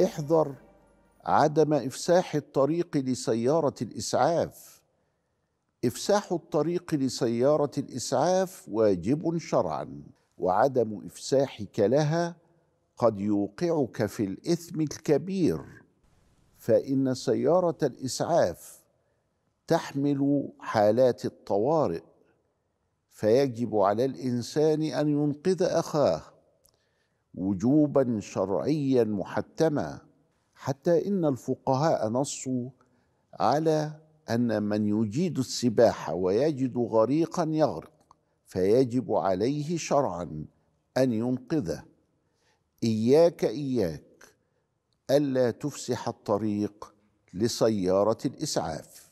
احذر عدم افساح الطريق لسياره الاسعاف افساح الطريق لسياره الاسعاف واجب شرعا وعدم افساحك لها قد يوقعك في الاثم الكبير فان سياره الاسعاف تحمل حالات الطوارئ فيجب على الانسان ان ينقذ اخاه وجوبا شرعيا محتما حتى ان الفقهاء نصوا على ان من يجيد السباحه ويجد غريقا يغرق فيجب عليه شرعا ان ينقذه اياك اياك الا تفسح الطريق لسياره الاسعاف